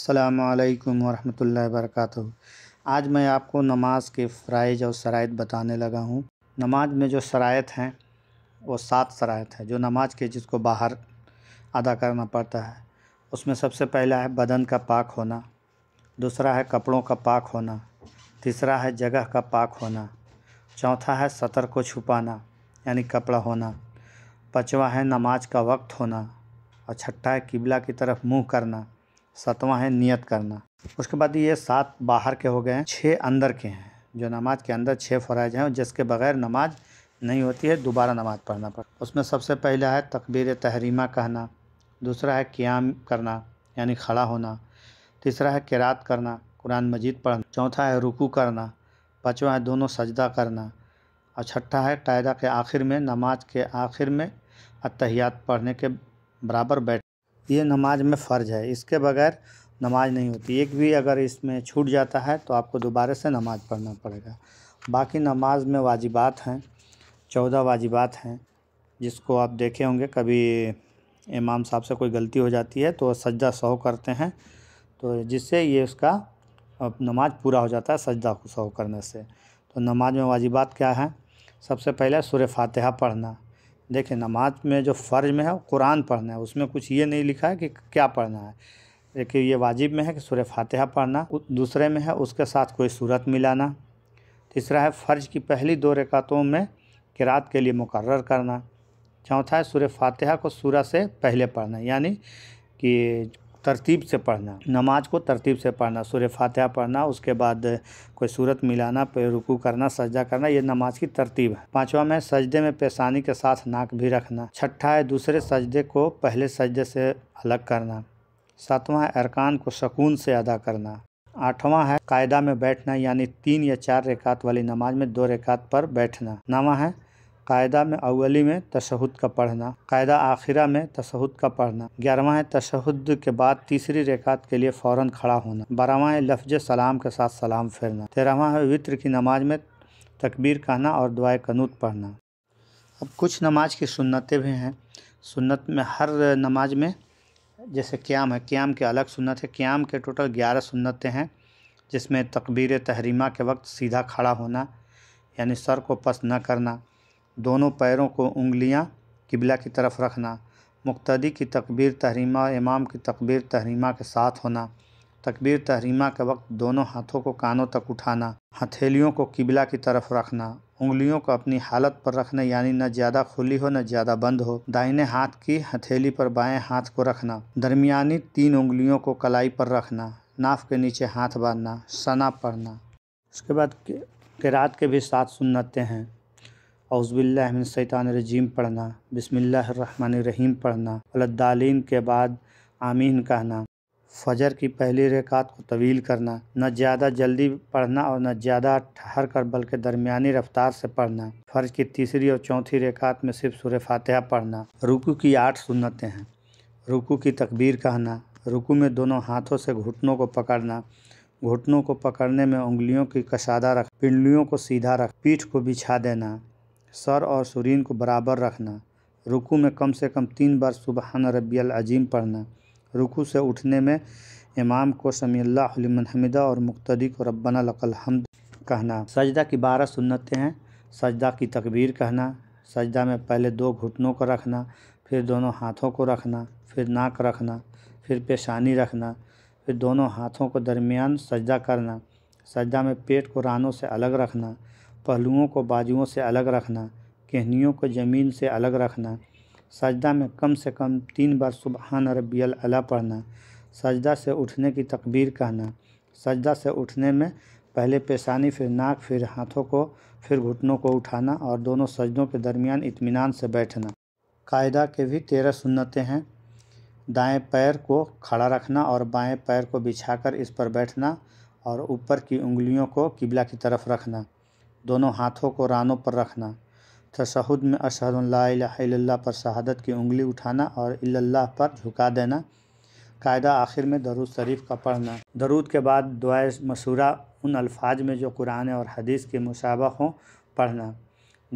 अल्लाम वरहमल वर्क आज मैं आपको नमाज के फ़रज और शराइ बताने लगा हूँ नमाज में जो शराइ हैं वो सात शराइ है जो नमाज के जिसको बाहर अदा करना पड़ता है उसमें सबसे पहला है बदन का पाक होना दूसरा है कपड़ों का पाक होना तीसरा है जगह का पाक होना चौथा है सतर को छुपाना यानी कपड़ा होना पाँचवा है नमाज का वक्त होना और छठा है किबला की तरफ मुंह करना सातवां है नियत करना उसके बाद ये सात बाहर के हो गए हैं छः अंदर के हैं जो नमाज के अंदर छः फ़राइज हैं जिसके बगैर नमाज नहीं होती है दोबारा नमाज पढ़ना पड़ता उसमें सबसे पहला है तकबीर तहरीमा कहना दूसरा है क्याम करना यानी खड़ा होना तीसरा है किरात करना कुरान मजीद पढ़ना चौथा है रुकू करना पाँचवा है दोनों सजदा करना और छठा है कायदा के आखिर में नमाज के आखिर में अतहियात पढ़ने के बराबर बैठ ये नमाज में फ़र्ज़ है इसके बगैर नमाज नहीं होती एक भी अगर इसमें छूट जाता है तो आपको दोबारा से नमाज़ पढ़ना पड़ेगा बाकी नमाज में वाजिबात हैं चौदह वाजिबात हैं जिसको आप देखे होंगे कभी इमाम साहब से कोई गलती हो जाती है तो सजदा सहो करते हैं तो जिससे ये उसका नमाज पूरा हो जाता है सजदा सहो करने से तो नमाज में वाजिबात क्या है सबसे पहले सुर फातहा पढ़ना देखें नमाज में जो फ़र्ज में है कुरान पढ़ना है उसमें कुछ ये नहीं लिखा है कि क्या पढ़ना है देखिए ये वाजिब में है कि सूर्य फातिहा पढ़ना दूसरे में है उसके साथ कोई सूरत मिलाना तीसरा है फ़र्ज की पहली दो रकातों में किरात के लिए मुकर करना चौथा है सूर्य फातिहा को सूरत से पहले पढ़ना यानी कि तरतीब से पढ़ना नमाज को तरतीब से पढ़ना सूर्य फातह पढ़ना उसके बाद कोई सूरत मिलाना पे रुकू करना सजदा करना ये नमाज की तरतीब है पाँचवा में सजदे में पेशानी के साथ नाक भी रखना छठा है दूसरे सजदे को पहले सजदे से अलग करना सातवां है अरकान को सकून से अदा करना आठवां है कायदा में बैठना यानी तीन या चार रेखात वाली नमाज में दो रेखात पर बैठना नवा है कायदा में अवली में तशहद का पढ़ना कायदा आखिरा में तशहद का पढ़ना ग्यारहवा है तशहद के बाद तीसरी रेखात के लिए फ़ौरन खड़ा होना बारहवा है लफ्ज सलाम के साथ सलाम फेरना तेरहवा है वित्र की नमाज में तकबीर कहना और दुआ कनूत पढ़ना अब कुछ नमाज की सुन्नतें भी हैं सुन्नत में हर नमाज में जैसे क्याम है क्याम के अलग सुन्नत है क्याम के टोटल ग्यारह सुन्नतें हैं जिसमें तकबीर तहरीमा के वक्त सीधा खड़ा होना यानी सर को पस न करना दोनों पैरों को उंगलियां किबला की तरफ रखना मुक्तदी की तकबीर तहरीमा इमाम की तकबीर तहरीमा के साथ होना तकबीर तहरीमा के वक्त दोनों हाथों को कानों तक उठाना हथेलियों को किबला की तरफ रखना उंगलियों को अपनी हालत पर रखना यानी न ज़्यादा खुली हो न ज़्यादा बंद हो दाहिने हाथ की हथेली पर बाएं हाथ को रखना दरमियानी तीन उंगलियों को कलाई पर रखना नाफ के नीचे हाथ बांधना सना पढ़ना उसके बाद किरात के भी सात सुन्नतें हैं रजीम पढ़ना रहीम पढ़ना अलद्दालीन के बाद आमीन कहना फजर की पहली रेखात को तवील करना न ज़्यादा जल्दी पढ़ना और न ज़्यादा ठहर कर बल्कि दरमिया रफ्तार से पढ़ना फ़र्ज की तीसरी और चौथी रेखात में सिर्फ सुर फातहा पढ़ना रुकू की आठ सुन्नतें हैं रुकू की तकबीर कहना रुकू में दोनों हाथों से घुटनों को पकड़ना घुटनों को पकड़ने में उंगलियों की कसादा रख पिंडलियों को सीधा रख पीठ को बिछा देना सर और सुरीन को बराबर रखना रुकू में कम से कम तीन बार सुबहान रबियल अजीम पढ़ना रुकू से उठने में इमाम को समीमन हमिदा और मुख्तदी को रब्बना लकल हमद कहना सजदा की बारह सुन्नतें हैं सजदा की तकबीर कहना सजदा में पहले दो घुटनों को रखना फिर दोनों हाथों को रखना फिर नाक रखना फिर पेशानी रखना फिर दोनों हाथों को दरमियान सजदा करना सजदा में पेट को रानों से अलग रखना पहलुओं को बाजुओं से अलग रखना कहनियों को ज़मीन से अलग रखना सजदा में कम से कम तीन बार सुबहान रबियल अला पढ़ना सजदा से उठने की तकबीर कहना सजदा से उठने में पहले पेशानी फिर नाक फिर हाथों को फिर घुटनों को उठाना और दोनों सजदों के दरमियान इत्मीनान से बैठना कायदा के भी तेरह सुन्नतें हैं दाएं पैर को खड़ा रखना और बाएं पैर को बिछाकर इस पर बैठना और ऊपर की उंगलियों को किबला की तरफ रखना दोनों हाथों को रानों पर रखना तशहद में अशहद पर शहादत की उंगली उठाना और अल्लाह पर झुका देना कायदा आखिर में दरूद शरीफ का पढ़ना दरूद के बाद दुआ मशूरा उन अल्फाज में जो कुरान और हदीस के मुशाबा हों पढ़ना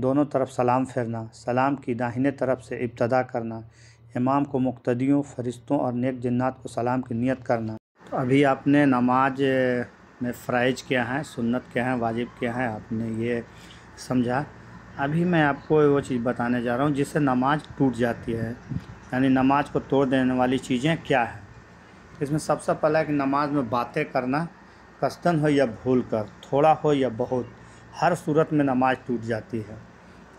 दोनों तरफ सलाम फेरना सलाम की दाहिने तरफ से इब्तदा करना इमाम को मुक्तदियों फरिश्तों और नेक जन्नात को सलाम की नियत करना तो अभी आपने नमाज में फ़्राइज क्या हैं सुन्नत क्या हैं वाजिब क्या हैं आपने ये समझा अभी मैं आपको वो चीज़ बताने जा रहा हूँ जिससे नमाज टूट जाती है यानी नमाज को तोड़ देने वाली चीज़ें क्या है इसमें सबसे पहला कि नमाज में बातें करना कस्तन हो या भूल कर थोड़ा हो या बहुत हर सूरत में नमाज टूट जाती है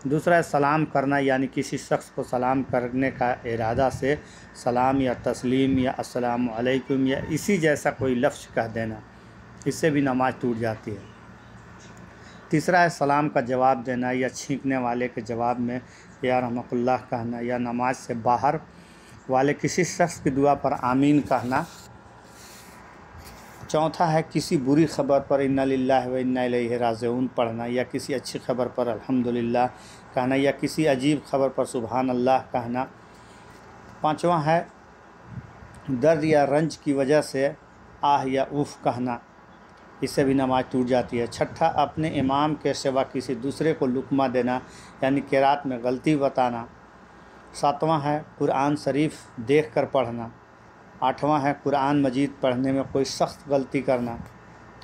दूसरा है सलाम करना यानी किसी शख्स को सलाम करने का इरादा से सलाम या तस्लीम या अस्सलाम या इसी जैसा कोई लफ्ज़ कह देना इससे भी नमाज टूट जाती है तीसरा है सलाम का जवाब देना या छींकने वाले के जवाब में या रमकुल्ला कहना या नमाज से बाहर वाले किसी शख्स की दुआ पर आमीन कहना चौथा है किसी बुरी खबर पर इन्ना लिल्लाह व इन्ना इलैहि पढ़ना या किसी अच्छी खबर पर अल्हम्दुलिल्लाह कहना या किसी अजीब खबर पर सुबहान अल्लाह कहना पांचवा है दर्द या रंज की वजह से आह या उफ़ कहना इससे भी नमाज टूट जाती है छठा अपने इमाम के सिवा किसी दूसरे को लुकमा देना यानी किरात में गलती बताना सातवां है कुरान शरीफ देख कर पढ़ना आठवां है कुरान मजीद पढ़ने में कोई सख्त गलती करना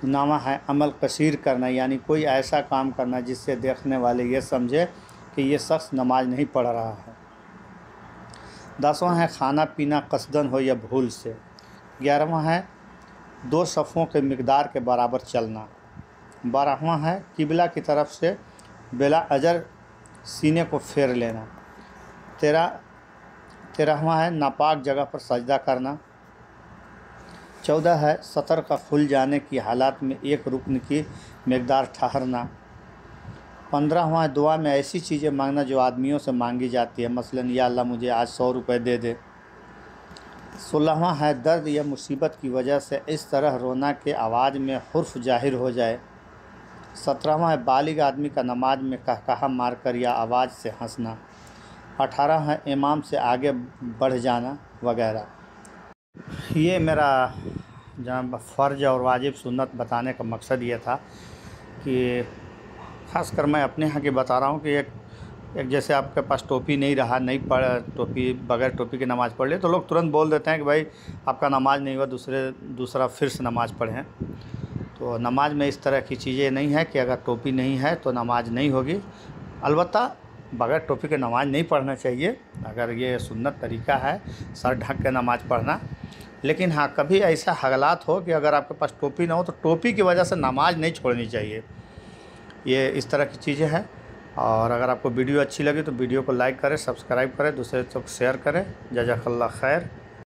नौवा है अमल कसीर करना यानी कोई ऐसा काम करना जिससे देखने वाले ये समझे कि ये शख्स नमाज नहीं पढ़ रहा है दसवां है खाना पीना कसदन हो या भूल से ग्यारहवा है दो सफ़ों के मकदार के बराबर चलना बारहवा है किबला की तरफ से बेला अजर सीने को फेर लेना तेरा तेरहवा है नापाक जगह पर सजदा करना चौदह है सतर का खुल जाने की हालात में एक रुकन की मकदार ठहरना पंद्रहवा है दुआ में ऐसी चीज़ें मांगना जो आदमियों से मांगी जाती है मसलन या अल्लाह मुझे आज सौ रुपये दे दे सोलहवा है दर्द या मुसीबत की वजह से इस तरह रोना के आवाज़ में हर्फ जाहिर हो जाए सत्रहवा है बालिग आदमी का नमाज में कहकहा मारकर या आवाज़ से हंसना अठारह है इमाम से आगे बढ़ जाना वगैरह ये मेरा जहाँ फ़र्ज और वाजिब सुन्नत बताने का मकसद ये था कि ख़ासकर मैं अपने यहाँ की बता रहा हूँ कि एक एक जैसे आपके पास टोपी नहीं रहा नहीं पढ़ टोपी बगैर टोपी की नमाज़ पढ़ ले तो लोग तुरंत बोल देते हैं कि भाई आपका नमाज नहीं हुआ दूसरे दूसरा फिर से नमाज़ पढ़ें तो नमाज में इस तरह की चीज़ें नहीं है कि अगर टोपी नहीं है तो नमाज नहीं होगी अलबत् बगैर टोपी के नमाज नहीं पढ़ना चाहिए अगर ये सुन्नत तरीका है सर ढक के नमाज पढ़ना लेकिन हाँ कभी ऐसा हगलात हो कि अगर आपके पास टोपी ना हो तो टोपी की वजह से नमाज नहीं छोड़नी चाहिए ये इस तरह की चीज़ें हैं और अगर आपको वीडियो अच्छी लगी तो वीडियो को लाइक करें सब्सक्राइब करें दूसरे तक शेयर करें जजाकल्ला खैर